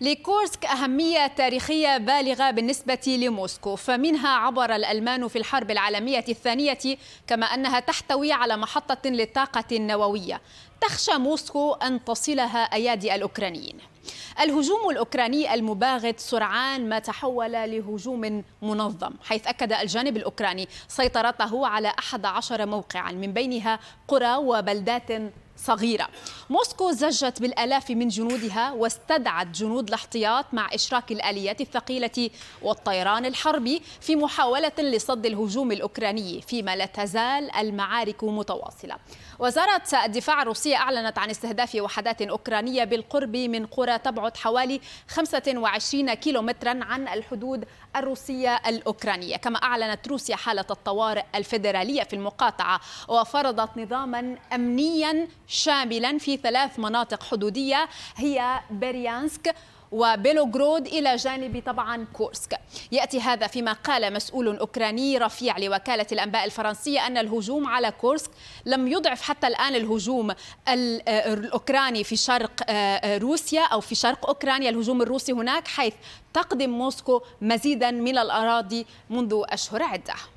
لكورسك أهمية تاريخية بالغة بالنسبة لموسكو فمنها عبر الألمان في الحرب العالمية الثانية كما أنها تحتوي على محطة للطاقة النووية تخشى موسكو أن تصلها أيادي الأوكرانيين الهجوم الأوكراني المباغت سرعان ما تحول لهجوم منظم حيث أكد الجانب الأوكراني سيطرته على 11 موقعا من بينها قرى وبلدات صغيرة موسكو زجت بالألاف من جنودها واستدعت جنود الاحتياط مع إشراك الآليات الثقيلة والطيران الحربي في محاولة لصد الهجوم الأوكراني فيما لا تزال المعارك متواصلة وزارة الدفاع الروسية أعلنت عن استهداف وحدات أوكرانية بالقرب من قرى تبعد حوالي 25 كيلومترا عن الحدود الروسية الأوكرانية كما أعلنت روسيا حالة الطوارئ الفيدرالية في المقاطعة وفرضت نظاما أمنيا شاملا في ثلاث مناطق حدودية هي بريانسك وبيلوغرود إلى جانب طبعا كورسك يأتي هذا فيما قال مسؤول أوكراني رفيع لوكالة الأنباء الفرنسية أن الهجوم على كورسك لم يضعف حتى الآن الهجوم آه، الأوكراني في شرق آه، آه، روسيا أو في شرق أوكرانيا الهجوم الروسي هناك حيث تقدم موسكو مزيدا من الأراضي منذ أشهر عدة